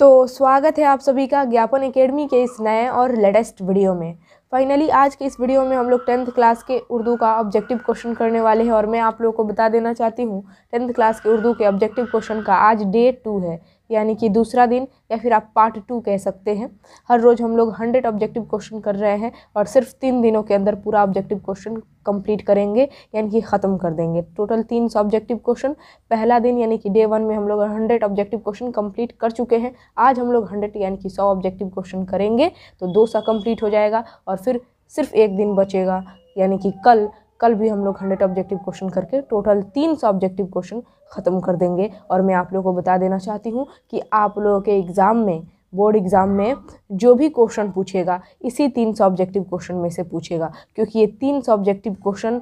तो स्वागत है आप सभी का ज्ञापन एकेडमी के इस नए और लेटेस्ट वीडियो में फाइनली आज के इस वीडियो में हम लोग टेंथ क्लास के उर्दू का ऑब्जेक्टिव क्वेश्चन करने वाले हैं और मैं आप लोगों को बता देना चाहती हूँ टेंथ क्लास के उर्दू के ऑब्जेक्टिव क्वेश्चन का आज डे टू है यानी कि दूसरा दिन या फिर आप पार्ट टू कह सकते हैं हर रोज़ हम लोग हंड्रेड ऑब्जेक्टिव क्वेश्चन कर रहे हैं और सिर्फ तीन दिनों के अंदर पूरा ऑब्जेक्टिव क्वेश्चन कंप्लीट करेंगे यानी कि ख़त्म कर देंगे टोटल तीन सौ ऑब्जेक्टिव क्वेश्चन पहला दिन यानी कि डे वन में हम लोग हंड्रेड ऑब्जेक्टिव क्वेश्चन कंप्लीट कर चुके हैं आज हम लोग हंड्रेड यानी कि सौ ऑब्जेक्टिव क्वेश्चन करेंगे तो दो सौ कम्प्लीट हो जाएगा और फिर सिर्फ एक दिन बचेगा यानी कि कल कल भी हम लोग हंड्रेड ऑब्जेक्टिव क्वेश्चन करके टोटल तीन सौ ऑब्जेक्टिव क्वेश्चन ख़त्म कर देंगे और मैं आप लोगों को बता देना चाहती हूँ कि आप लोगों के एग्ज़ाम में बोर्ड एग्ज़ाम में जो भी क्वेश्चन पूछेगा इसी तीन सब्जेक्टिव क्वेश्चन में से पूछेगा क्योंकि ये तीन subjective question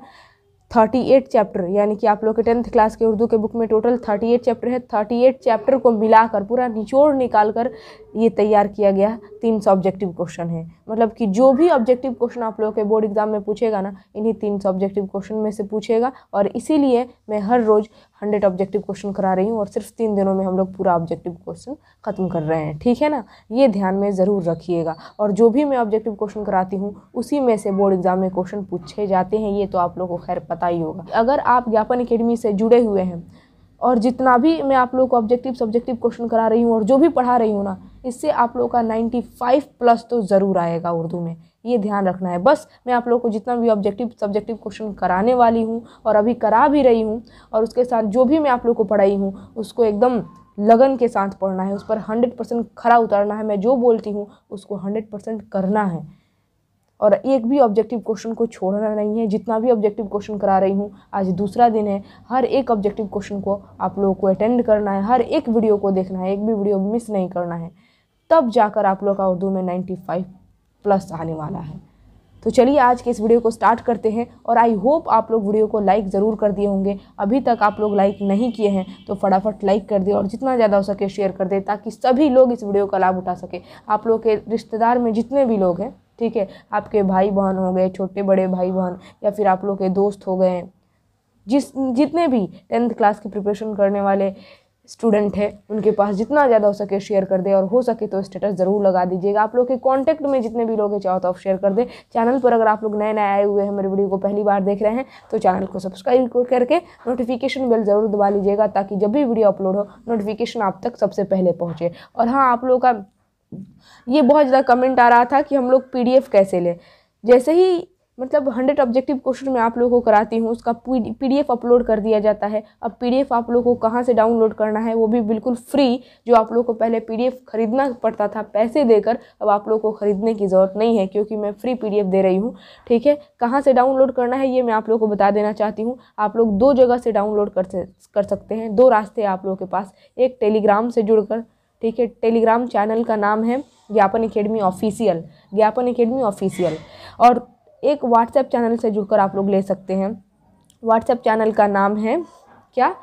thirty eight chapter यानी कि आप लोग के टेंथ क्लास के उर्दू के बुक में टोटल थर्टी एट चैप्टर है थर्टी एट चैप्टर को मिलाकर पूरा निचोड़ निकाल कर ये तैयार किया गया तीन सब्जेक्टिव क्वेश्चन है मतलब कि जो भी ऑब्जेक्टिव क्वेश्चन आप लोग के बोर्ड एग्ज़ाम में पूछेगा ना इन्हीं तीन सब्जेक्टिव क्वेश्चन में से पूछेगा और इसीलिए मैं हर रोज़ हंड्रेड ऑब्जेक्टिव क्वेश्चन करा रही हूँ और सिर्फ तीन दिनों में हम लोग पूरा ऑब्जेक्टिव क्वेश्चन ख़त्म कर रहे हैं ठीक है ना ये ध्यान में ज़रूर रखिएगा और जो भी मैं ऑब्जेक्टिव क्वेश्चन कराती हूँ उसी में से बोर्ड एग्जाम में क्वेश्चन पूछे जाते हैं ये तो आप लोग को खैर पता ही होगा अगर आप ज्ञापन अकेडमी से जुड़े हुए हैं और जितना भी मैं आप लोग को ऑब्जेक्टिव सब्जेक्टिव क्वेश्चन करा रही हूँ और जो भी पढ़ा रही हूँ ना इससे आप लोग का फाइव प्लस तो ज़रूर आएगा उर्दू में ये ध्यान रखना है बस मैं आप लोग को जितना भी ऑब्जेक्टिव सब्जेक्टिव क्वेश्चन कराने वाली हूँ और अभी करा भी रही हूँ और उसके साथ जो भी मैं आप लोग को पढ़ाई हूँ उसको एकदम लगन के साथ पढ़ना है उस पर हंड्रेड परसेंट खरा उतारना है मैं जो बोलती हूँ उसको हंड्रेड परसेंट करना है और एक भी ऑब्जेक्टिव क्वेश्चन को छोड़ना नहीं है जितना भी ऑब्जेक्टिव क्वेश्चन करा रही हूँ आज दूसरा दिन है हर एक ऑब्जेक्टिव क्वेश्चन को आप लोगों को अटेंड करना है हर एक वीडियो को देखना है एक भी वीडियो मिस नहीं करना है तब जाकर आप लोग का उर्दू में नाइन्टी फाइव प्लस आने वाला है तो चलिए आज के इस वीडियो को स्टार्ट करते हैं और आई होप आप लोग वीडियो को लाइक ज़रूर कर दिए होंगे अभी तक आप लोग लाइक नहीं किए हैं तो फटाफट लाइक कर दें और जितना ज़्यादा हो सके शेयर कर दें ताकि सभी लोग इस वीडियो का लाभ उठा सके आप लोग के रिश्तेदार में जितने भी लोग हैं ठीक है आपके भाई बहन हो गए छोटे बड़े भाई बहन या फिर आप लोग के दोस्त हो गए जिस जितने भी टेंथ क्लास की प्रिपरेशन करने वाले स्टूडेंट है उनके पास जितना ज़्यादा हो सके शेयर कर दे और हो सके तो स्टेटस ज़रूर लगा दीजिएगा आप लोग के कांटेक्ट में जितने भी लोग हैं चाहो तो आप शेयर कर दें चैनल पर अगर आप लोग नए नए आए हुए हैं मेरे वीडियो को पहली बार देख रहे हैं तो चैनल को सब्सक्राइब करके नोटिफिकेशन बेल ज़रूर दबा लीजिएगा ताकि जब भी वीडियो अपलोड हो नोटिफिकेशन आप तक सबसे पहले पहुँचे और हाँ आप लोग का ये बहुत ज़्यादा कमेंट आ रहा था कि हम लोग पी कैसे लें जैसे ही मतलब हंड्रेड ऑब्जेक्टिव क्वेश्चन मैं आप लोगों को कराती हूँ उसका पी अपलोड कर दिया जाता है अब पीडीएफ आप लोगों को कहाँ से डाउनलोड करना है वो भी बिल्कुल फ्री जो आप लोगों को पहले पीडीएफ खरीदना पड़ता था पैसे देकर अब आप लोगों को खरीदने की ज़रूरत नहीं है क्योंकि मैं फ्री पीडीएफ दे रही हूँ ठीक है कहाँ से डाउनलोड करना है ये मैं आप लोग को बता देना चाहती हूँ आप लोग दो जगह से डाउनलोड कर कर सकते हैं दो रास्ते आप लोगों के पास एक टेलीग्राम से जुड़कर ठीक है टेलीग्राम चैनल का नाम है Gyapan academy official Gyapan academy official और एक व्हाट्सएप चैनल से जुड़कर आप लोग ले सकते हैं व्हाट्सएप चैनल का नाम है क्या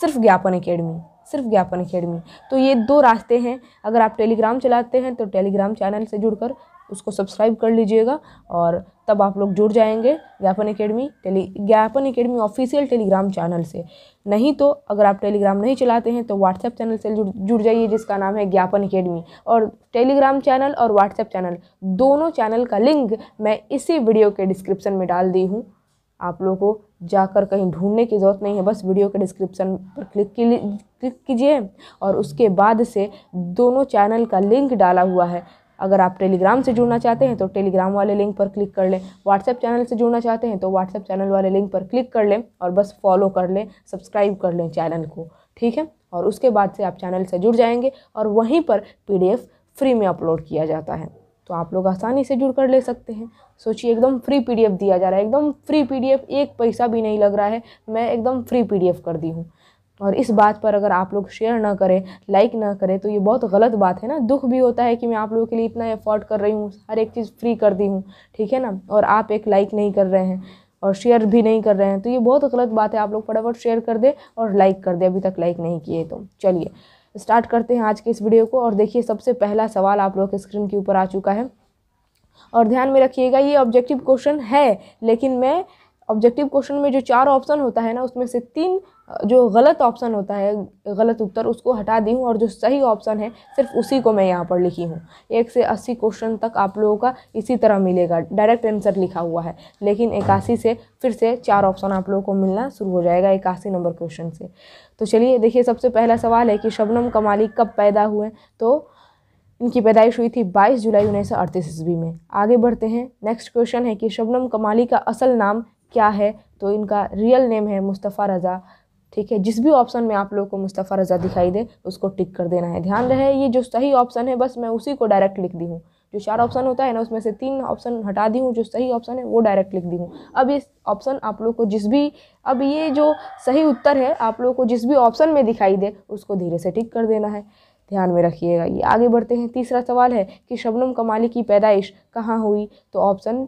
सिर्फ ज्ञापन अकेडमी सिर्फ ज्ञापन अकेडमी तो ये दो रास्ते हैं अगर आप टेलीग्राम चलाते हैं तो टेलीग्राम चैनल से जुड़कर उसको सब्सक्राइब कर लीजिएगा और तब आप लोग जुड़ जाएंगे Gyapan academy tele Gyapan academy official Telegram channel से नहीं तो अगर आप टेलीग्राम नहीं चलाते हैं तो व्हाट्सएप चैनल से जुड़ जुड़ जाइए जिसका नाम है ज्ञापन अकेडमी और टेलीग्राम चैनल और व्हाट्सएप चैनल दोनों चैनल का लिंक मैं इसी वीडियो के डिस्क्रिप्शन में डाल दी हूँ आप लोगों को जाकर कहीं ढूंढने की ज़रूरत नहीं है बस वीडियो के डिस्क्रिप्शन पर क्लिक क्लिक कीजिए और उसके बाद से दोनों चैनल का लिंक डाला हुआ है अगर आप टेलीग्राम से जुड़ना चाहते हैं तो टेलीग्राम वाले लिंक पर क्लिक कर लें व्हाट्सएप चैनल से जुड़ना चाहते हैं तो व्हाट्सएप चैनल वाले लिंक पर क्लिक कर लें और बस फॉलो कर लें सब्सक्राइब कर लें चैनल को ठीक है और उसके बाद से आप चैनल से जुड़ जाएंगे और वहीं पर पीडीएफ फ्री में अपलोड किया जाता है तो आप लोग आसानी से जुड़ कर ले सकते हैं सोचिए एकदम फ्री पीडीएफ दिया जा रहा है एकदम फ्री पीडीएफ एक पैसा भी नहीं लग रहा है मैं एकदम फ्री पीडीएफ कर दी हूँ और इस बात पर अगर आप लोग शेयर ना करें लाइक ना करें तो ये बहुत गलत बात है ना दुख भी होता है कि मैं आप लोगों के लिए इतना एफोर्ड कर रही हूँ हर एक चीज़ फ्री कर दी हूँ ठीक है ना और आप एक लाइक नहीं कर रहे हैं और शेयर भी नहीं कर रहे हैं तो ये बहुत गलत बात है आप लोग फटाफट शेयर कर दे और लाइक कर दे अभी तक लाइक नहीं किए तो चलिए स्टार्ट करते हैं आज के इस वीडियो को और देखिए सबसे पहला सवाल आप लोग के स्क्रीन के ऊपर आ चुका है और ध्यान में रखिएगा ये ऑब्जेक्टिव क्वेश्चन है लेकिन मैं ऑब्जेक्टिव क्वेश्चन में जो चार ऑप्शन होता है ना उसमें से तीन जो गलत ऑप्शन होता है गलत उत्तर उसको हटा दी हूँ और जो सही ऑप्शन है सिर्फ उसी को मैं यहाँ पर लिखी हूँ एक से अस्सी क्वेश्चन तक आप लोगों का इसी तरह मिलेगा डायरेक्ट आंसर लिखा हुआ है लेकिन इक्यासी से फिर से चार ऑप्शन आप लोगों को मिलना शुरू हो जाएगा इक्यासी नंबर क्वेश्चन से तो चलिए देखिए सबसे पहला सवाल है कि शबनम कमाली कब पैदा हुए तो इनकी पैदाइश हुई थी 22 जुलाई उन्नीस सौ अड़तीस ईस्वी में आगे बढ़ते हैं नेक्स्ट क्वेश्चन है कि शबनम कमाली का असल नाम क्या है तो इनका रियल नेम है मुस्तफ़ा रज़ा ठीक है जिस भी ऑप्शन में आप लोगों को मुस्तफ़ा रज़ा दिखाई दे उसको टिक कर देना है ध्यान रहे ये जो सही ऑप्शन है बस मैं उसी को डायरेक्ट लिख दी हूँ जो चार ऑप्शन होता है ना उसमें से तीन ऑप्शन हटा दी हूँ जो सही ऑप्शन है वो डायरेक्ट लिख दी हूँ अब ये ऑप्शन आप लोग को जिस भी अब ये जो सही उत्तर है आप लोग को जिस भी ऑप्शन में दिखाई दे उसको धीरे से टिक कर देना है ध्यान में रखिएगा ये आगे बढ़ते हैं तीसरा सवाल है कि शबनम कमाली की पैदाइश कहाँ हुई तो ऑप्शन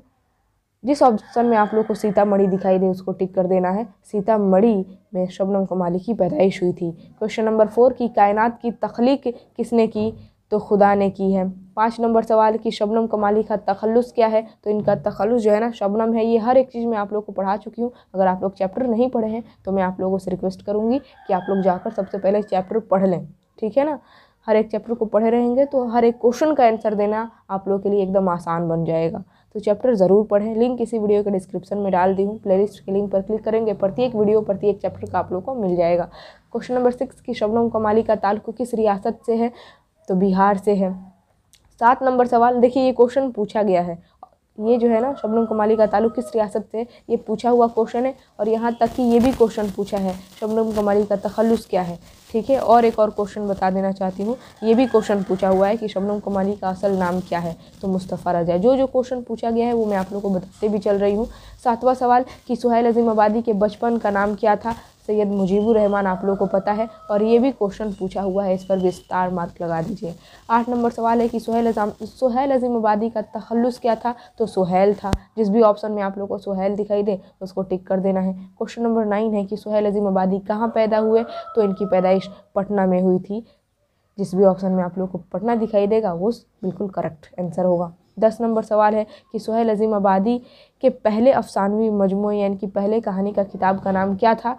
जिस ऑप्शन में आप लोग को सीतामढ़ी दिखाई दे उसको टिक कर देना है सीतामढ़ी में शबनम कमाली की पैदाइश हुई थी क्वेश्चन नंबर फोर की कायनात की तख्लीक किसने की तो खुदा ने की है पाँच नंबर सवाल कि शबनम कमाली का तखलुस क्या है तो इनका तखलुस जो है ना शबनम है ये हर एक चीज़ मैं आप लोग को पढ़ा चुकी हूँ अगर आप लोग चैप्टर नहीं पढ़े हैं तो मैं आप लोगों से रिक्वेस्ट करूँगी कि आप लोग जाकर सबसे पहले चैप्टर पढ़ लें ठीक है ना हर एक चैप्टर को पढ़े रहेंगे तो हर एक क्वेश्चन का आंसर देना आप लोग के लिए एकदम आसान बन जाएगा तो चैप्टर ज़रूर पढ़ें लिंक इसी वीडियो के डिस्क्रिप्शन में डाल दी हूँ प्लेलिस्ट के लिंक पर क्लिक करेंगे प्रत्येक वीडियो प्रत्येक चैप्टर का आप लोग को मिल जाएगा क्वेश्चन नंबर सिक्स की शबनम कमाली का ताल्लुक किस रियासत से है तो बिहार से है सात नंबर सवाल देखिए ये क्वेश्चन पूछा गया है ये जो है ना शबनम कमाली का ताल्लुक किस रियासत से ये पूछा हुआ क्वेश्चन है और यहाँ तक कि ये भी क्वेश्चन पूछा है शबनम कमाली का तखलस क्या है ठीक है और एक और क्वेश्चन बता देना चाहती हूँ ये भी क्वेश्चन पूछा हुआ है कि शबनम कुमारी का असल नाम क्या है तो मुस्तफ़ा रजा जो जो क्वेश्चन पूछा गया है वो मैं आप लोग को बताते भी चल रही हूँ सातवां सवाल कि सुहेल अजीम आबादी के बचपन का नाम क्या था सैयद मुजीबुर रहमान आप लोगों को पता है और ये भी क्वेश्चन पूछा हुआ है इस पर विस्तार मार्क लगा दीजिए आठ नंबर सवाल है कि सोहेल अजाम सोहेल अजीम आबादी का तखलस क्या था तो सोहेल था जिस भी ऑप्शन में आप लोग को सोहेल दिखाई दे उसको टिक कर देना है क्वेश्चन नंबर नाइन है कि सोहेल अजीम आबादी कहाँ पैदा हुए तो इनकी पैदाइश पटना में हुई थी जिस भी ऑप्शन में आप लोग को पटना दिखाई देगा वो बिल्कुल करेक्ट आंसर होगा दस नंबर सवाल है कि सोहेल अजीम आबादी के पहले अफसानवी मजमू यानी कि पहले कहानी का किताब का नाम क्या था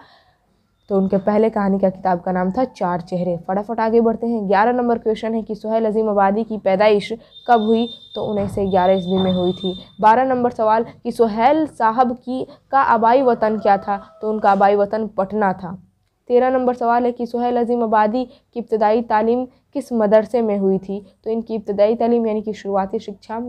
तो उनके पहले कहानी का किताब का नाम था चार चेहरे फटाफट आगे बढ़ते हैं ग्यारह नंबर क्वेश्चन है कि सुहेल अजीम आबादी की पैदाइश कब हुई तो उन्नीस सौ ग्यारह ईस्वी में हुई थी बारह नंबर सवाल कि सुहेल साहब की का आबाई वतन क्या था तो उनका आबाई वतन पटना था तेरह नंबर सवाल है कि सुहेल अजीम आबादी की इब्तदाई तालीम किस मदरसे में हुई थी तो इनकी इब्तदाई तालीम यानी कि शुरुआती शिक्षा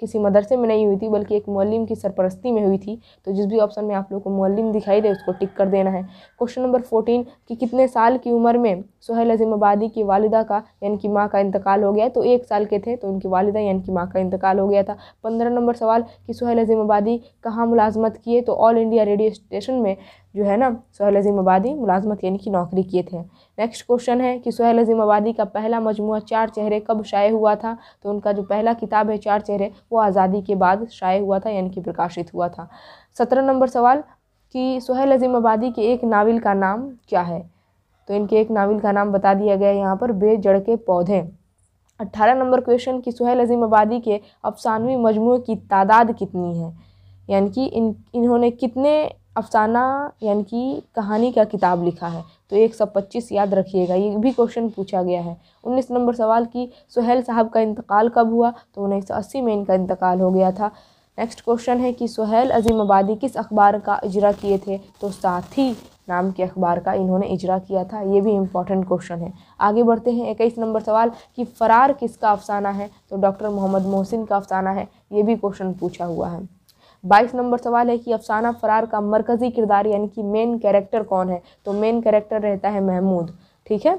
किसी मदरसे में नहीं हुई थी बल्कि एक मौलम की सरपरस्ती में हुई थी तो जिस भी ऑप्शन में आप लोग को मौलम दिखाई दे उसको टिक कर देना है क्वेश्चन नंबर फोर्टीन कि कितने साल की उम्र में सुहेल अजीम आबादी की वालदा का यानी कि माँ का इंतकाल हो गया तो एक साल के थे तो उनकी वालदा यानी कि माँ का इंतकाल हो गया था पंद्रह नंबर सवाल कि सुहेल अजीम आबादी कहाँ मुलाजमत किए तो ऑल इंडिया रेडियो स्टेशन में जो है ना सोहेल अजीम आबादी मुलाजमत यानी कि नौकरी किए थे नेक्स्ट क्वेश्चन है कि सोहेल अजीम आबादी का पहला मजमू चार चेहरे कब शाये हुआ था तो उनका जो पहला किताब है चार चेहरे वो आज़ादी के बाद शाये हुआ था यानी कि प्रकाशित हुआ था सत्रह नंबर सवाल कि सोहेल अजीम आबादी के एक नावल का नाम क्या है तो इनके एक नावल का नाम बता दिया गया है यहाँ पर बेजड़ के पौधे अट्ठारह नंबर क्वेश्चन कि सोहेल अजीम आबादी के अफसानवी मजमू की तादाद कितनी है यानी कि इन इन्होंने कितने अफ़साना यानी कि कहानी का किताब लिखा है तो एक सौ पच्चीस याद रखिएगा ये भी क्वेश्चन पूछा गया है उन्नीस नंबर सवाल कि सुहेल साहब का इंतकाल कब हुआ तो उन्नीस सौ अस्सी में इनका इंतकाल हो गया था नेक्स्ट क्वेश्चन है कि सुहेल अजीम आबादी किस अखबार का इजरा किए थे तो साथी नाम के अखबार का इन्होंने इजरा किया था ये भी इम्पॉर्टेंट क्वेश्चन है आगे बढ़ते हैं इक्कीस नंबर सवाल कि फ़रार किसका अफसाना है तो डॉक्टर मोहम्मद मोहसिन का अफसाना है ये भी क्वेश्चन पूछा हुआ है बाईस नंबर सवाल है कि अफसाना फरार का मरकज़ी किरदार यानी कि मेन कैरेक्टर कौन है तो मेन कैरेक्टर रहता है महमूद ठीक है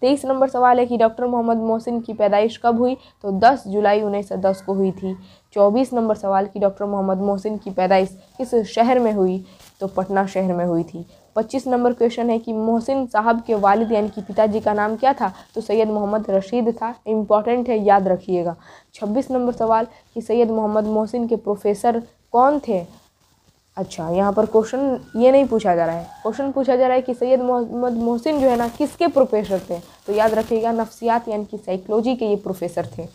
तेईस नंबर सवाल है कि डॉक्टर मोहम्मद मोहसिन की पैदाइश कब हुई तो 10 जुलाई उन्नीस सौ दस को हुई थी चौबीस नंबर सवाल कि डॉक्टर मोहम्मद मोहसिन की पैदाइश किस शहर में हुई तो पटना शहर में हुई थी पच्चीस नंबर क्वेश्चन है कि मोहसिन साहब के वालिद यानी कि पिताजी का नाम क्या था तो सैयद मोहम्मद रशीद था इम्पॉर्टेंट है याद रखिएगा छब्बीस नंबर सवाल कि सैयद मोहम्मद मोहसिन के प्रोफेसर कौन थे अच्छा यहाँ पर क्वेश्चन ये नहीं पूछा जा रहा है क्वेश्चन पूछा जा रहा है कि सैयद मोहम्मद मोहसिन जो है ना किसके प्रोफेसर थे तो याद रखिएगा नफ्सियात यानी कि साइकोलॉजी के ये प्रोफेसर थे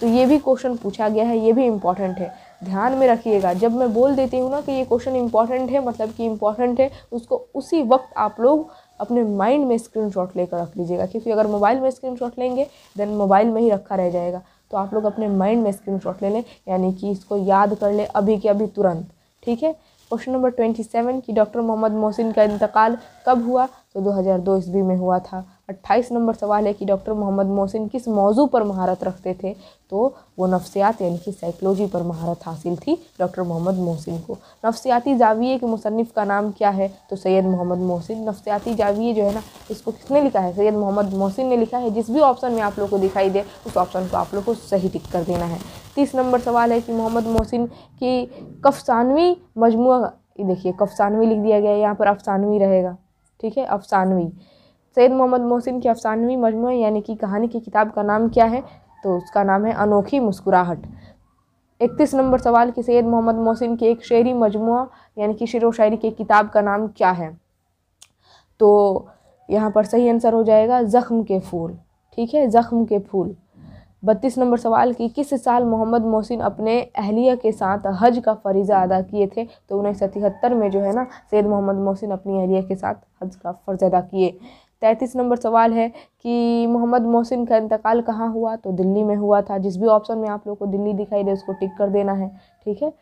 तो ये भी क्वेश्चन पूछा गया है ये भी इम्पॉर्टेंट है ध्यान में रखिएगा जब मैं बोल देती हूँ ना कि ये क्वेश्चन इंपॉर्टेंट है मतलब कि इंपॉर्टेंट है उसको उसी वक्त आप लोग अपने माइंड में स्क्रीनशॉट लेकर रख लीजिएगा क्योंकि अगर मोबाइल में स्क्रीनशॉट लेंगे देन मोबाइल में ही रखा रह जाएगा तो आप लोग अपने माइंड में स्क्रीनशॉट ले लें यानी कि इसको याद कर लें अभी के अभी तुरंत ठीक है क्वेश्चन नंबर ट्वेंटी सेवन कि डॉक्टर मोहम्मद मोहसिन का इंतकाल कब हुआ तो दो ईस्वी में हुआ था अट्ठाईस नंबर सवाल है कि डॉक्टर मोहम्मद मोहसिन किस मौजू पर महारत रखते थे तो वो नफ्सियात यानी कि साइकोलॉजी पर महारत हासिल थी डॉक्टर मोहम्मद मोहसिन को नफ्सियाती जाविए के मुसनफ़ का नाम क्या है तो सैयद मोहम्मद मोहसिन नफ्सियाती जाविये जो है ना इसको किसने लिखा है सैयद मोहम्मद मोहसिन ने लिखा है जिस भी ऑप्शन में आप लोग को दिखाई दे उस ऑप्शन को आप लोग को सही टिक कर देना है तीस नंबर सवाल है कि मोहम्मद मोहसिन की कफसानवी मजमू देखिए कफसानवी लिख दिया गया है यहाँ पर अफसानवी रहेगा ठीक है अफसानवी सैद मोहम्मद मोहसिन के अफसानवी मजमू यानी कि कहानी की किताब का नाम क्या है तो उसका नाम है अनोखी मुस्कुराहट इकतीस नंबर सवाल कि सैद मोहम्मद मोहसिन की एक शेरी मजमू यानी कि शेर व शायरी की किताब का नाम क्या है तो यहाँ पर सही आंसर हो जाएगा ज़ख्म के फूल ठीक है ज़ख्म के फूल बत्तीस नंबर सवाल कि किस साल मोहम्मद मोहसिन अपने अहलिया के साथ हज का फरीज़ा अदा किए थे तो उन्नीस सौ तिहत्तर में जो है ना सैद मोहम्मद मोहसिन अपनी अहलिया के साथ हज का फ़र्ज़ अदा किए तैंतीस नंबर सवाल है कि मोहम्मद मोहसिन का इंतकाल कहाँ हुआ तो दिल्ली में हुआ था जिस भी ऑप्शन में आप लोग को दिल्ली दिखाई दे उसको टिक कर देना है ठीक है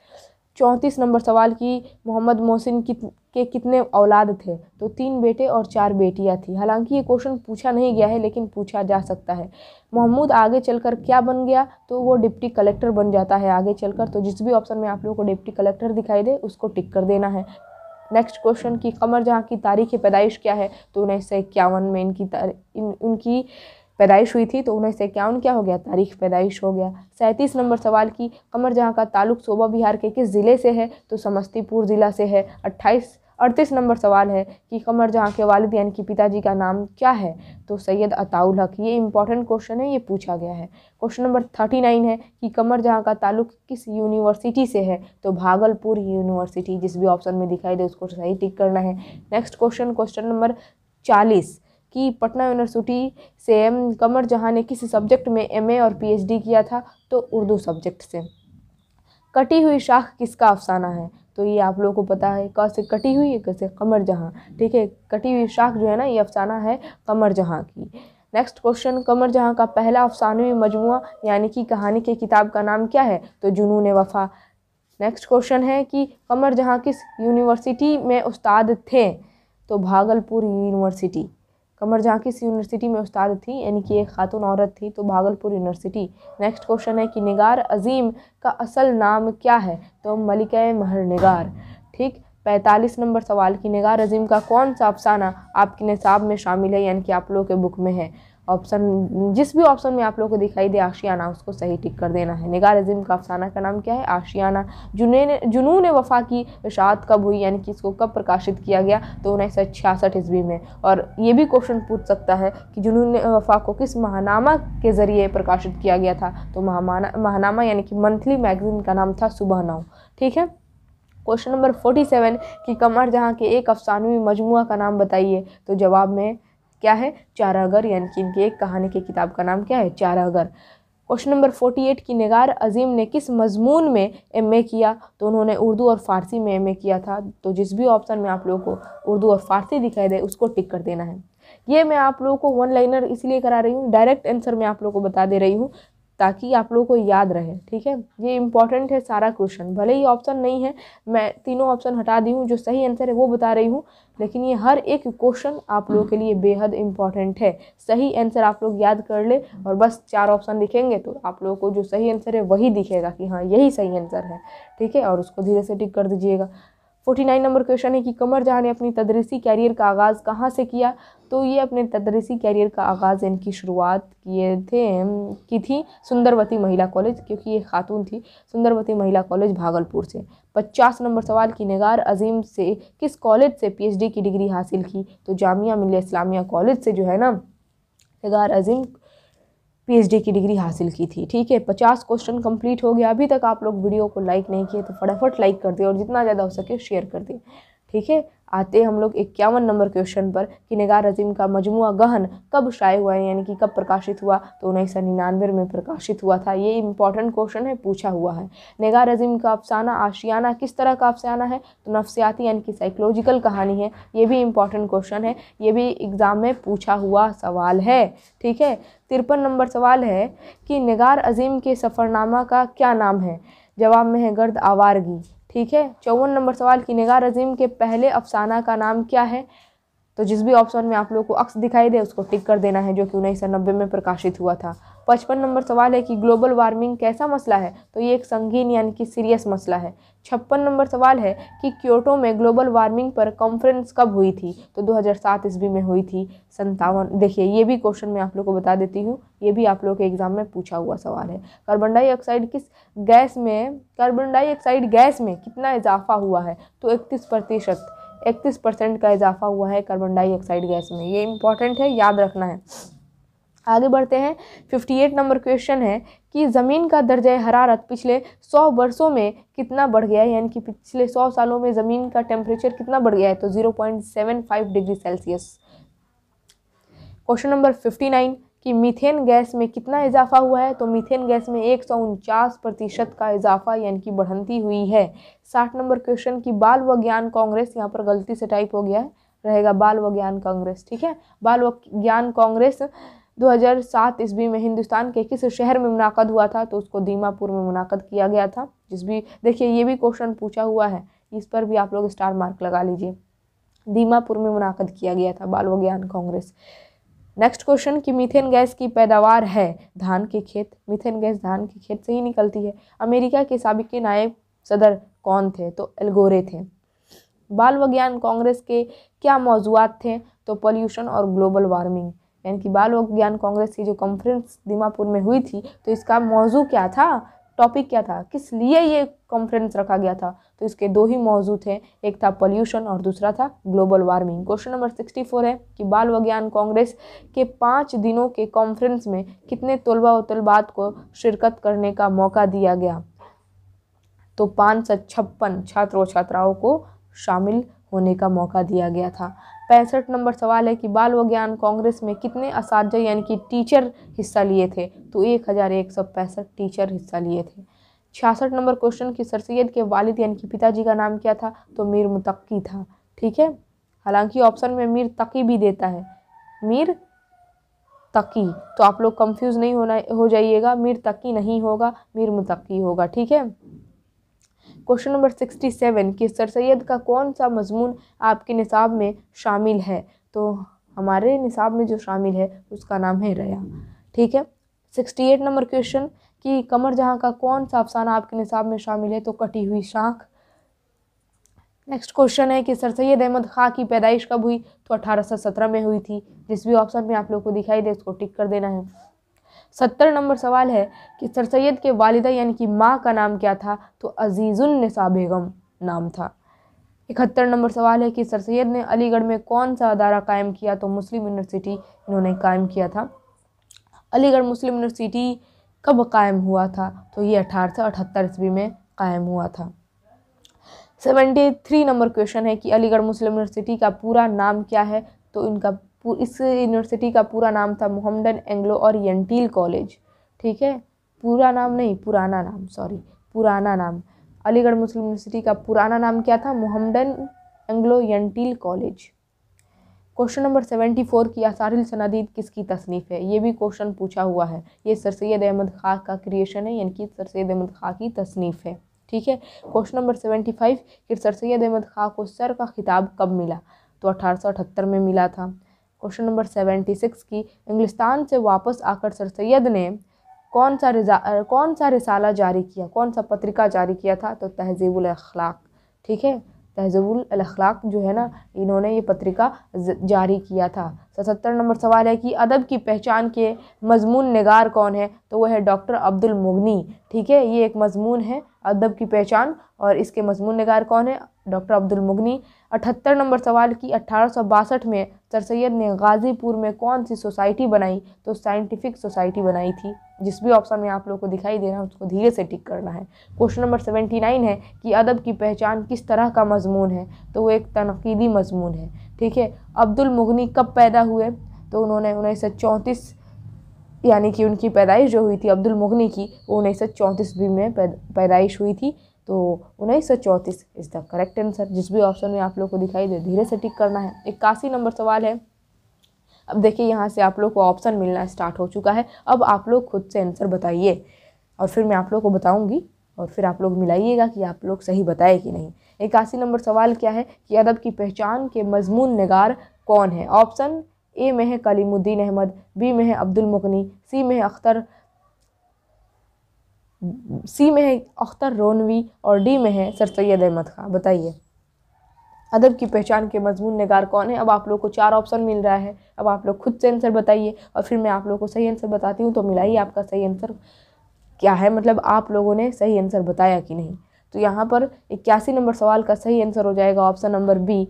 चौंतीस नंबर सवाल कि मोहम्मद मोहसिन कित के कितने औलाद थे तो तीन बेटे और चार बेटियां थी हालांकि ये क्वेश्चन पूछा नहीं गया है लेकिन पूछा जा सकता है महमूद आगे चलकर क्या बन गया तो वो डिप्टी कलेक्टर बन जाता है आगे चलकर तो जिस भी ऑप्शन में आप लोगों को डिप्टी कलेक्टर दिखाई दे उसको टिक कर देना है नेक्स्ट क्वेश्चन की कमर जहाँ की तारीख़ पैदाइश क्या है तो उन्नीस सौ इक्यावन में इनकी इन, उनकी पैदाइश हुई थी तो उन्नीस सौ इक्यावन क्या हो गया तारीख पैदाइश हो गया सैंतीस नंबर सवाल की कमर जहाँ का ताल्लुक शोभा बिहार के किस ज़िले से है तो समस्तीपुर ज़िला से है अट्ठाईस अड़तीस नंबर सवाल है कि कमर जहाँ के वालद यानी कि पिताजी का नाम क्या है तो सैयद अताउल हक ये इंपॉर्टेंट क्वेश्चन है ये पूछा गया है क्वेश्चन नंबर थर्टी नाइन है कि कमर जहाँ का ताल्लुक किस यूनिवर्सिटी से है तो भागलपुर यूनिवर्सिटी जिस भी ऑप्शन में दिखाई दे उसको सही टिक करना है नेक्स्ट क्वेश्चन क्वेश्चन नंबर चालीस कि पटना यूनिवर्सिटी से कमर जहाँ ने किस सब्जेक्ट में एम और पी किया था तो उर्दू सब्जेक्ट से कटी हुई शाख किसका अफसाना है तो ये आप लोगों को पता है क से कटी हुई क से कमर जहाँ ठीक है कटी हुई शाख जो है ना ये अफसाना है कमर जहाँ की नेक्स्ट क्वेश्चन कमर जहाँ का पहला अफसानवी मजमु यानी कि कहानी की किताब का नाम क्या है तो जुनून वफ़ा नेक्स्ट क्वेश्चन है कि कमर जहाँ किस यूनिवर्सिटी में उस्ताद थे तो भागलपुर यूनिवर्सिटी कमर जहाँ किस यूनिवर्सिटी में उस्ताद थी यानी कि एक खातून औरत थी तो भागलपुर यूनिवर्सिटी नेक्स्ट क्वेश्चन है कि निगार अजीम का असल नाम क्या है तो मलिक महर निगार ठीक पैंतालीस नंबर सवाल कि निगार अजीम का कौन सा अफसाना आपके निसाब में शामिल है यानी कि आप लोगों के बुक में है ऑप्शन जिस भी ऑप्शन में आप लोगों को दिखाई दे आशियाना उसको सही टिक कर देना है निगार अजीम का अफसाना का नाम क्या है आशियाना जुनू जुनून वफा की इशात कब हुई यानी कि इसको कब प्रकाशित किया गया तो उन्नीस सौ छियासठ ईस्वी में और ये भी क्वेश्चन पूछ सकता है कि जुनून वफा को किस महानामा के ज़रिए प्रकाशित किया गया था तो महामाना महानामा यानी कि मंथली मैगजीन का नाम था सुबह नाव ठीक है क्वेश्चन नंबर फोर्टी सेवन कि कमर जहाँ के एक अफसानवी मजमू का नाम बताइए तो जवाब में क्या है चारागर यानी कि इनकी एक कहानी की किताब का नाम क्या है चारागर क्वेश्चन नंबर फोर्टी एट की निगार अजीम ने किस मजमून में एम ए किया तो उन्होंने उर्दू और फ़ारसी में एम ए किया था तो जिस भी ऑप्शन में आप लोगों को उर्दू और फ़ारसी दिखाई दे उसको टिक कर देना है ये मैं आप लोगों को वन लाइनर इसलिए करा रही हूँ डायरेक्ट आंसर मैं आप लोगों को बता दे रही हूँ ताकि आप लोगों को याद रहे ठीक है ये इंपॉर्टेंट है सारा क्वेश्चन भले ही ऑप्शन नहीं है मैं तीनों ऑप्शन हटा दी हूँ जो सही आंसर है वो बता रही हूँ लेकिन ये हर एक क्वेश्चन आप लोगों के लिए बेहद इंपॉर्टेंट है सही आंसर आप लोग याद कर ले और बस चार ऑप्शन लिखेंगे तो आप लोगों को जो सही आंसर है वही दिखेगा कि हाँ यही सही आंसर है ठीक है और उसको धीरे से टिक कर दीजिएगा फोर्टी नाइन नंबर क्वेश्चन है कि कमर जहाँ ने अपनी तदरीसी कैरियर का आगाज़ कहाँ से किया तो ये अपने तदरीसी कैरियर का आगाज़ इनकी शुरुआत किए थे की थी सुंदरवती महिला कॉलेज क्योंकि ये खातून थी सुंदरवती महिला कॉलेज भागलपुर से पचास नंबर सवाल की निगार अजीम से किस कॉलेज से पीएचडी की डिग्री हासिल की तो जामिया मिल्ल इस्लामिया कॉलेज से जो है ना निगार अजीम पीएचडी की डिग्री हासिल की थी ठीक है पचास क्वेश्चन कंप्लीट हो गया अभी तक आप लोग वीडियो को लाइक नहीं किए तो फटाफट लाइक कर दिए और जितना ज़्यादा हो सके शेयर कर दिए ठीक है आते हम लोग इक्यावन नंबर क्वेश्चन पर कि निगार अजीम का मजमु गहन कब शाये हुआ है यानी कि कब प्रकाशित हुआ तो उन्नीस सौ निन्यानवे में प्रकाशित हुआ था ये इंपॉर्टेंट क्वेश्चन है पूछा हुआ है निगार अजीम का अफसाना आशियाना किस तरह का अफसाना है तो नफसियाती यानी कि साइकोलॉजिकल कहानी है ये भी इंपॉर्टेंट क्वेश्चन है ये भी एग्ज़ाम में पूछा हुआ सवाल है ठीक है तिरपन नंबर सवाल है कि निगार अजीम के सफ़रनामा का क्या नाम है जवाब में है गर्द आवारगी ठीक है चौवन नंबर सवाल की निगार अजीम के पहले अफसाना का नाम क्या है तो जिस भी ऑप्शन में आप लोग को अक्स दिखाई दे उसको टिक कर देना है जो कि उन्नीस सौ नब्बे में प्रकाशित हुआ था पचपन नंबर सवाल है कि ग्लोबल वार्मिंग कैसा मसला है तो ये एक संगीन यानी कि सीरियस मसला है छप्पन नंबर सवाल है कि क्योटो में ग्लोबल वार्मिंग पर कॉन्फ्रेंस कब हुई थी तो 2007 ईस्वी में हुई थी संतावन देखिए ये भी क्वेश्चन मैं आप लोग को बता देती हूँ ये भी आप लोग के एग्जाम में पूछा हुआ सवाल है कार्बन डाइऑक्साइड किस गैस में कार्बन डाइऑक्साइड गैस में कितना इजाफा हुआ है तो इकतीस प्रतिशत इकतीस परसेंट का इजाफा हुआ है कार्बन डाइऑक्साइड गैस में ये इंपॉर्टेंट है याद रखना है आगे बढ़ते हैं 58 नंबर क्वेश्चन है कि ज़मीन का दर्ज हरारत पिछले 100 वर्षों में कितना बढ़ गया है यानी कि पिछले 100 सालों में ज़मीन का टेम्परेचर कितना बढ़ गया है तो 0.75 डिग्री सेल्सियस क्वेश्चन नंबर 59 कि मीथेन गैस में कितना इजाफा हुआ है तो मीथेन गैस में एक सौ उनचास प्रतिशत का इजाफा यानी कि बढ़ती हुई है साठ नंबर क्वेश्चन की बाल व ज्ञान कांग्रेस यहाँ पर गलती से टाइप हो गया है रहेगा बाल व ज्ञान कांग्रेस ठीक है बाल व ज्ञान कांग्रेस 2007 ईस्वी में हिंदुस्तान के किस शहर में मुनाकद हुआ था तो उसको दीमापुर में मुनाकद किया गया था जिस भी देखिए ये भी क्वेश्चन पूछा हुआ है इस पर भी आप लोग स्टार मार्क लगा लीजिए दीमापुर में मुनाकद किया गया था बाल व ज्ञान कांग्रेस नेक्स्ट क्वेश्चन कि मीथेन गैस की पैदावार है धान के खेत मीथेन गैस धान के खेत से ही निकलती है अमेरिका के सबक के नायब सदर कौन थे तो एल्गोरे थे बाल विज्ञान कांग्रेस के क्या मौजूद थे तो पॉल्यूशन और ग्लोबल वार्मिंग यानी कि बाल विज्ञान कांग्रेस की जो कॉन्फ्रेंस दिमापुर में हुई थी तो इसका मौजू क्या था टॉपिक क्या था किस लिए ये कॉन्फ्रेंस रखा गया था तो इसके दो ही मौजूद थे एक था पोल्यूशन और दूसरा था global warming question number sixty four है कि बाल विज्ञान कांग्रेस के पाँच दिनों के कॉन्फ्रेंस में कितने तलबा व तलबात को शिरकत करने का मौका दिया गया तो पाँच सौ छप्पन छात्रों छात्राओं को शामिल होने का मौका दिया गया था पैंसठ नंबर सवाल है कि बाल विज्ञान कांग्रेस में कितने इस यानी कि टीचर हिस्सा लिए थे तो एक हज़ार एक सौ पैंसठ टीचर हिस्सा लिए थे छियासठ नंबर क्वेश्चन कि सर सैद के वालिद यानी कि पिताजी का नाम क्या था तो मीर मुतकी था ठीक है हालांकि ऑप्शन में मीर तकी भी देता है मीर तकी तो आप लोग कंफ्यूज नहीं होना हो जाइएगा मीर तकी नहीं होगा मीर मुतकी होगा ठीक है क्वेश्चन नंबर सिक्सटी सेवन कि सर सैद का कौन सा मजमून आपके निसाब में शामिल है तो हमारे निसाब में जो शामिल है उसका नाम है रया ठीक है सिक्सटी एट नंबर क्वेश्चन कि कमर जहाँ का कौन सा अफसाना आपके निसाब में शामिल है तो कटी हुई शाख नेक्स्ट क्वेश्चन है कि सर सैद अहमद खां की पैदाइश कब हुई तो सत्रह में हुई थी जिस भी ऑप्शन में आप लोग को दिखाई दे उसको टिक कर देना है सत्तर नंबर सवाल है कि सर सैद के वालिदा यानी कि माँ का नाम क्या था तो अजीज़ुलनसा बेगम नाम था इकहत्तर नंबर सवाल है कि सर सैद ने अलीगढ़ में कौन सा अदारा कायम किया तो मुस्लिम यूनिवर्सिटी इन्होंने कायम किया था अलीगढ़ मुस्लिम यूनिवर्सिटी कब कायम हुआ था तो ये अठारह सौ अठहत्तर ईस्वी में कायम हुआ था सेवेंटी थ्री नंबर क्वेश्चन है कि अलीगढ़ मुस्लिम यूनिवर्सिटी का पूरा नाम क्या है तो इनका इस यूनिवर्सिटी का पूरा नाम था मोहम्मदन एंग्लो और येंटील कॉलेज ठीक है पूरा नाम नहीं पुराना नाम सॉरी पुराना नाम अलीगढ़ मुस्लिम यूनिवर्सिटी का पुराना नाम क्या था Mohammedan Anglo Oriental college question number seventy four की आसारिल सनादीद किसकी तसनीफ़ है ये भी क्वेश्चन पूछा हुआ है ये सर सैद अहमद खां का क्रिएशन है यानी कि सर सैद अहमद ख़ा की तसनीफ़ है ठीक है क्वेश्चन नंबर सेवेंटी फाइव कि सर सैद अहमद ख़ा को सर का खिताब कब मिला तो अठारह में मिला था क्वेश्चन नंबर सेवेंटी सिक्स की इंग्लिस्तान से वापस आकर सर सैयद ने कौन सा रिजा कौन सा रिसाला जारी किया कौन सा पत्रिका जारी किया था तो तहजीबुल अखलाक ठीक है तहजीबुल अखलाक जो है ना इन्होंने ये पत्रिका जारी किया था सतहत्तर नंबर सवाल है कि अदब की पहचान के मजमून नगार कौन है तो वह है डॉक्टर अब्दुल मुगनी ठीक है ये एक मजमून है अदब की पहचान और इसके मजमून नगार कौन है डॉक्टर अब्दुल मुगनी अठहत्तर नंबर सवाल की अठारह में सर सैद ने गाज़ीपुर में कौन सी सोसाइटी बनाई तो साइंटिफिक सोसाइटी बनाई थी जिस भी ऑप्शन में आप लोग को दिखाई दे रहा है उसको धीरे से टिक करना है क्वेश्चन नंबर सेवेंटी नाइन है कि अदब की पहचान किस तरह का मजमून है तो वो एक तनकीदी मजमून है ठीक है अब्दुल मुगनी कब पैदा हुए तो उन्होंने उन्नीस सौ चौंतीस यानी कि उनकी पैदाइश जो हुई थी अब्दुल मुगनी की वो उन्नीस सौ चौंतीस में पैदाइश हुई थी तो उन्नीस सौ चौंतीस इज़ द करेक्ट आंसर जिस भी ऑप्शन में आप लोग को दिखाई दे धीरे से टिक करना है इक्यासी नंबर सवाल है अब देखिए यहाँ से आप लोग को ऑप्शन मिलना स्टार्ट हो चुका है अब आप लोग खुद से आंसर बताइए और फिर मैं आप लोग को बताऊँगी और फिर आप लोग मिलाइएगा कि आप लोग सही बताए कि नहीं इक्यासी नंबर सवाल क्या है कि अदब की पहचान के मजमून नगार कौन है ऑप्शन ए में है कलीमुद्दीन अहमद बी में है अब्दुल मुगनी सी में है अख्तर सी में है अख्तर रोनवी और डी में है सर सैद अहमद खां बताइए अदब की पहचान के मजमून नगार कौन है अब आप लोग को चार ऑप्शन मिल रहा है अब आप लोग खुद से आंसर बताइए और फिर मैं आप लोग को सही आंसर बताती हूँ तो मिला ही आपका सही आंसर क्या है मतलब आप लोगों ने सही आंसर बताया कि नहीं तो यहाँ पर इक्यासी नंबर सवाल का सही आंसर हो जाएगा option number B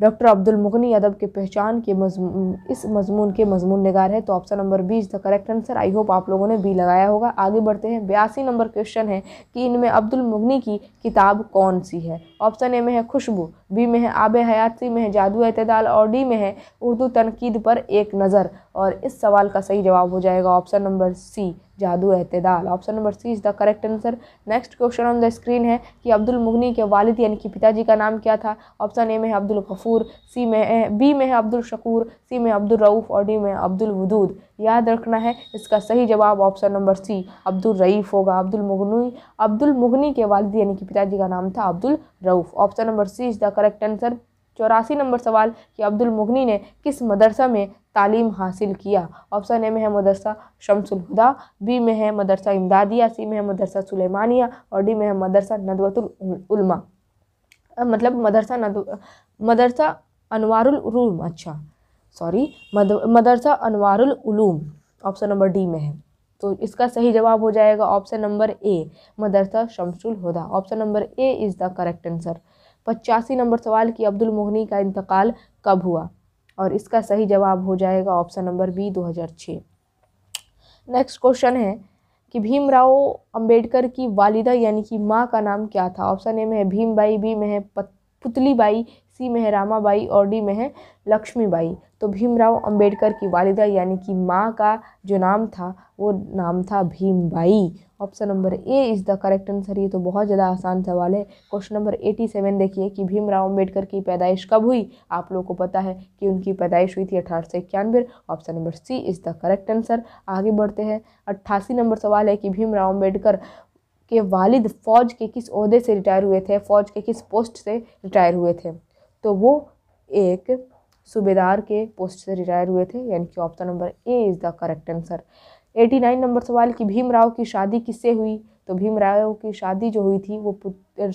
doctor Abdul मुगनी यादव के पहचान के मजमून इस मजमून के मजमून निगार है तो option number is the correct answer I hope आप लोगों ने बी लगाया होगा आगे बढ़ते हैं बयासी नंबर क्वेश्चन है कि इनमें अब्दुल मुगनी की किताब कौन सी है ऑप्शन ए में है खुशबू बी में है आब हयात सी में है जादू अतदाल और डी में है उर्दू तनकीद पर एक नज़र और इस सवाल का सही जवाब हो जाएगा ऑप्शन नंबर सी जादू अतदाल option number C is the correct answer next question on the screen है कि अब्दुल मुगनी के वालिद यानी कि पिताजी का नाम क्या था ऑप्शन ए में है अब्दुल गफूर सी में है बी में है अब्दुल शकूर सी में अब्दुल रऊफ़ और डी में अब्दुल वदूद याद रखना है इसका सही जवाब option number C Abdul Raoof होगा अब्दुल मुगनी अब्दुल मुगनी के वालद यानी कि पिताजी का नाम था Abdul Rauf option number C is the correct answer चौरासी नंबर सवाल कि अब्दुल मुगनी ने किस मदरसा में तालीम हासिल किया ऑप्शन ए में है मदरसा शमसुलहुदा बी में है मदरसा इमदादिया सी में है मदरसा सुलेमानिया और डी में है मदरसा नदवतुलमा मतलब मदरसा नद मदरसा अनवारुल रूम अच्छा सॉरी मदरसा Anwarul Uloom option number D में है तो इसका सही जवाब हो जाएगा ऑप्शन नंबर ए मदरसा Shamsul Huda option number A is the correct answer पचासी नंबर सवाल कि अब्दुल मोहनी का इंतकाल कब हुआ और इसका सही जवाब हो जाएगा option number B 2006 next question है कि भीमराव अंबेडकर की वालिदा यानी कि माँ का नाम क्या था ऑप्शन ए में है भीम बाई बी में है पुतली बाई सी में है रामाबाई और डी में है लक्ष्मी बाई तो भीमराव अंबेडकर की वालिदा यानी कि माँ का जो नाम था वो नाम था Bhimabai option number A is the correct answer ये तो बहुत ज़्यादा आसान सवाल है क्वेश्चन नंबर एटी सेवन देखिए कि भीमराव अंबेडकर की पैदाइश कब हुई आप लोगों को पता है कि उनकी पैदाइश हुई थी अठारह सौ इक्यानवे option number C is the correct answer आगे बढ़ते हैं अट्ठासी नंबर सवाल है कि भीमराव अम्बेडकर के वालिद फ़ौज के किस अहदे से रिटायर हुए थे फ़ौज के किस पोस्ट से रिटायर हुए थे तो वो एक सूबेदार के पोस्ट से रिटायर हुए थे यानी कि option number A is the correct answer eighty nine नंबर सवाल कि भीम राव की शादी किससे हुई तो भीम राव की शादी जो हुई थी वो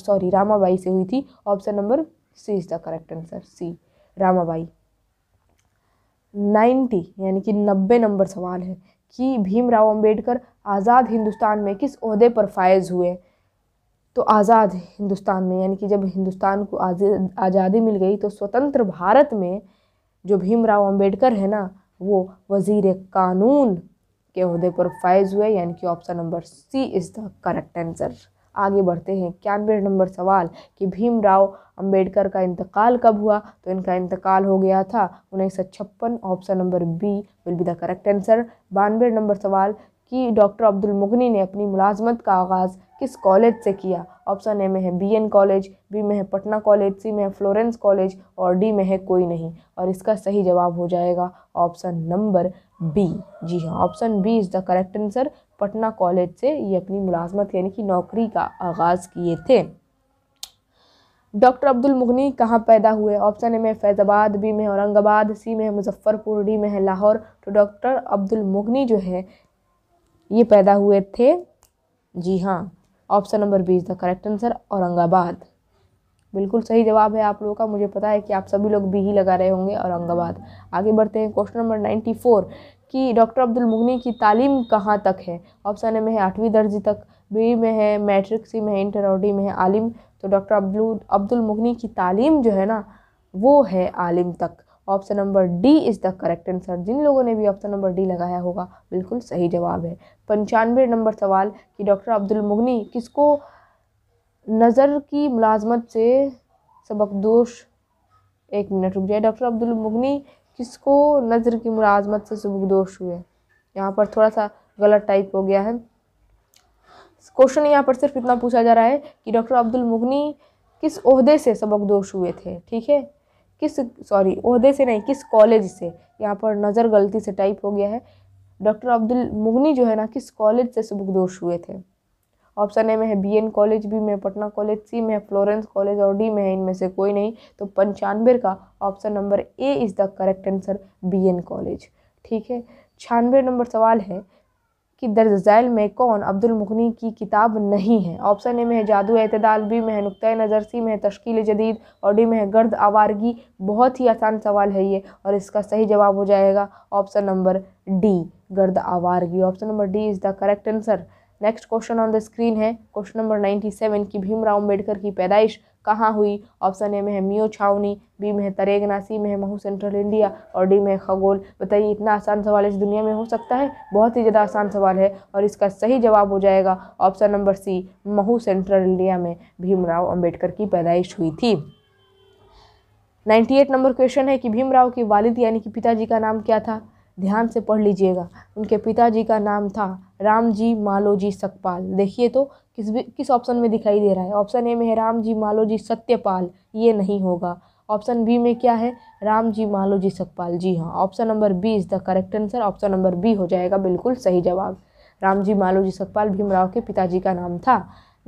सॉरी रामाबाई से हुई थी option number C is the correct answer C Ramabai ninety यानी कि नब्बे नंबर सवाल है कि भीमराव अंबेडकर आज़ाद हिंदुस्तान में किस अहदे पर फायज हुए तो आज़ाद हिंदुस्तान में यानी कि जब हिंदुस्तान को आज़ादी मिल गई तो स्वतंत्र भारत में जो भीमराव अंबेडकर है ना वो वज़ीर कानून के अहदे पर फायज हुए यानी कि option number C is the correct answer आगे बढ़ते हैं इक्यानवे नंबर सवाल कि भीमराव अंबेडकर का इंतकाल कब हुआ तो इनका इंतकाल हो गया था उन्नीस सौ छप्पन option number B will be the correct answer बानवे नंबर सवाल कि डॉक्टर अब्दुल मुगनी ने अपनी मुलाजमत का आगाज़ किस कॉलेज से किया ऑप्शन ए में है बीएन कॉलेज बी में है पटना कॉलेज सी में है फ्लोरेंस कॉलेज और डी में है कोई नहीं और इसका सही जवाब हो जाएगा ऑप्शन नंबर बी जी हाँ option B is the correct answer Patna college से ये अपनी मुलाजमत यानी कि नौकरी का आगाज़ किए थे डॉक्टर अब्दुल मुगनी कहाँ पैदा हुए ऑप्शन ए में फैज़ाबाद बी में औरंगाबाद सी में मुजफ्फ़रपुर डी में है लाहौर तो डॉक्टर अब्दुल मुगनी जो है ये पैदा हुए थे जी हाँ option number B is the correct answer Aurangabad बिल्कुल सही जवाब है आप लोगों का मुझे पता है कि आप सभी लोग बी ही लगा रहे होंगे औरंगाबाद आगे बढ़ते हैं क्वेश्चन नंबर नाइन्टी फोर कि डॉक्टर अब्दुल मुगनी की तालीम कहाँ तक है ऑप्शन ए में है आठवीं दर्जी तक बी में है मैट्रिक सी में है इंटर और डी में है आलिम तो डॉक्टर अब्दुल अब्दुल मुगनी की तालीम जो है ना वो है आलिम तक option number D is the correct answer जिन लोगों ने भी ऑप्शन नंबर डी लगाया होगा बिल्कुल सही जवाब है पंचानवे नंबर सवाल कि डॉक्टर अब्दुल मुगनी किसको नज़र की मुलाजमत से सबकदोश एक मिनट रुक जाए डॉक्टर अब्दुल मुगनी किसको नज़र की मुलाजमत से सबकदोश हुए यहाँ पर थोड़ा सा गलत टाइप हो गया है क्वेश्चन यहाँ पर सिर्फ इतना पूछा जा रहा है कि डॉक्टर अब्दुल मुगनी किस अहदे से सबकदोश हुए थे ठीक है किस सॉरी अहदे से नहीं किस कॉलेज से यहाँ पर नज़र गलती से टाइप हो गया है डॉक्टर अब्दुल मुगनी जो है ना किस कॉलेज से सुबुकदोष हुए थे ऑप्शन ए में है बीएन कॉलेज बी में पटना कॉलेज सी में है फ्लोरेंस कॉलेज और डी में है इनमें से कोई नहीं तो पंचानवे का option number A is the correct answer BN college ठीक है छानवे नंबर सवाल है कि दर्ज झैल में कौन अब्दुल मुगनी की किताब नहीं है ऑप्शन ए में है जादू अतदाल बी में है नुक़ नज़र सी में है तश्कील जदीद और डी में है गर्द आवारगी बहुत ही आसान सवाल है ये और इसका सही जवाब हो जाएगा option number D Gard Awargi option number D is the correct answer next question on the screen है क्वेश्चन नंबर सेवन की भीमराव अम्बेडकर की पैदाइश कहाँ हुई ऑप्शन ए में है मियो छावनी बी में है तरेगना सी में है महू सेंट्रल इंडिया और डी में है खगोल बताइए इतना आसान सवाल इस दुनिया में हो सकता है बहुत ही ज़्यादा आसान सवाल है और इसका सही जवाब हो जाएगा option number C Mhow central India में भीमराव अम्बेडकर की पैदाइश हुई थी 98 नंबर क्वेश्चन है कि भीमराव के वालिद यानी कि पिताजी का नाम क्या था ध्यान से पढ़ लीजिएगा उनके पिताजी का नाम था रामजी मालोजी सकपाल देखिए तो किस भी किस ऑप्शन में दिखाई दे रहा है ऑप्शन ए में है राम जी मालो जी सत्यपाल ये नहीं होगा ऑप्शन बी में क्या है राम जी मालो जी सकपाल जी हाँ option number B is the correct answer option number B हो जाएगा बिल्कुल सही जवाब राम जी मालो जी सतपाल भीमराव के पिताजी का नाम था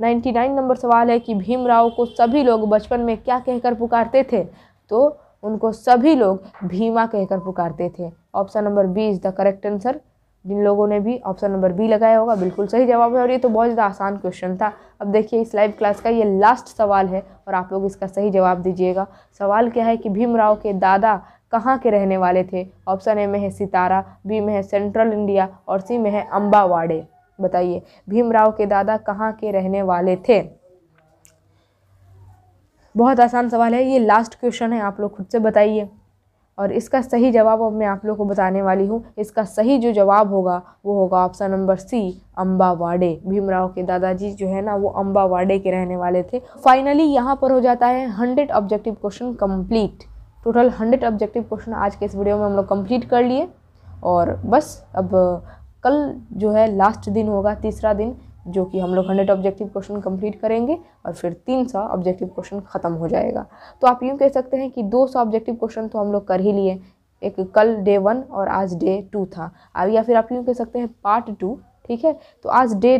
नाइन्टी नाइन नंबर सवाल है कि भीमराव को सभी लोग बचपन में क्या कहकर पुकारते थे तो उनको सभी लोग भीमा कहकर पुकारते थे option number B is the correct answer जिन लोगों ने भी ऑप्शन नंबर बी लगाया होगा बिल्कुल सही जवाब है और ये तो बहुत ज़्यादा आसान क्वेश्चन था अब देखिए इस लाइव क्लास का ये लास्ट सवाल है और आप लोग इसका सही जवाब दीजिएगा सवाल क्या है कि भीमराव के दादा कहाँ के रहने वाले थे ऑप्शन ए में है सितारा बी में है सेंट्रल इंडिया और सी में है अम्बावाड़े बताइए भीमराव के दादा कहाँ के रहने वाले थे बहुत आसान सवाल है ये लास्ट क्वेश्चन है आप लोग खुद से बताइए और इसका सही जवाब अब मैं आप लोग को बताने वाली हूँ इसका सही जो जवाब होगा वो होगा option number C Ambavade Bhimrao के दादाजी जो है ना वो अम्बावाड़े के रहने वाले थे फाइनली यहाँ पर हो जाता है hundred objective question complete total hundred objective question आज के इस वीडियो में हम लोग कम्प्लीट कर लिए और बस अब कल जो है लास्ट दिन होगा तीसरा दिन जो कि हम लोग हंड्रेड ऑब्जेक्टिव क्वेश्चन कंप्लीट करेंगे और फिर तीन सौ ऑब्जेक्टिव क्वेश्चन ख़त्म हो जाएगा तो आप यूँ कह सकते हैं कि दो सौ ऑब्जेक्टिव क्वेश्चन तो हम लोग कर ही लिए एक कल डे वन और आज डे टू था अब या फिर आप यूँ कह सकते हैं पार्ट टू ठीक है तो आज डे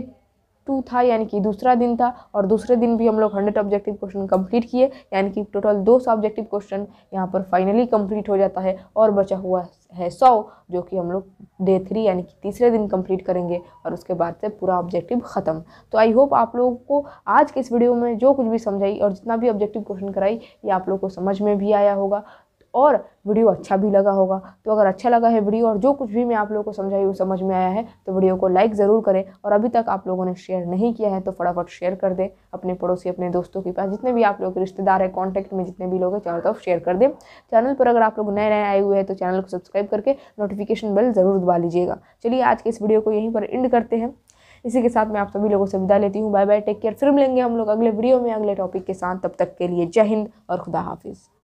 टू था यानी कि दूसरा दिन था और दूसरे दिन भी हम लोग हंड्रेड ऑब्जेक्टिव क्वेश्चन कंप्लीट किए यानी कि टोटल दो सौ ऑब्जेक्टिव क्वेश्चन यहाँ पर फाइनली कंप्लीट हो जाता है और बचा हुआ है सौ जो कि हम लोग डे थ्री यानी कि तीसरे दिन कंप्लीट करेंगे और उसके बाद से पूरा ऑब्जेक्टिव ख़त्म तो आई होप आप लोगों को आज के इस वीडियो में जो कुछ भी समझाई और जितना भी ऑब्जेक्टिव क्वेश्चन कराई ये आप लोग को समझ में भी आया होगा और वीडियो अच्छा भी लगा होगा तो अगर अच्छा लगा है वीडियो और जो कुछ भी मैं आप लोगों को समझाई वो समझ में आया है तो वीडियो को लाइक ज़रूर करें और अभी तक आप लोगों ने शेयर नहीं किया है तो फटाफट शेयर कर दें अपने पड़ोसी अपने दोस्तों के पास जितने भी आप लोग के रिश्तेदार हैं कॉन्टैक्ट में जितने भी लोग हैं चारों तरफ शेयर कर दें चैनल पर अगर आप लोग नए नए आए हुए हैं तो चैनल को सब्सक्राइब करके नोटिफिकेशन बेल ज़रूर दबा लीजिएगा चलिए आज के इस वीडियो को यहीं पर एंड करते हैं इसी के साथ मैं आप सभी लोगों से विदा लेती हूँ बाय बाय टेक केयर फिर मिलेंगे हम लोग अगले वीडियो में अगले टॉपिक के साथ तब तक के लिए जय हिंद और खुदा हाफिज़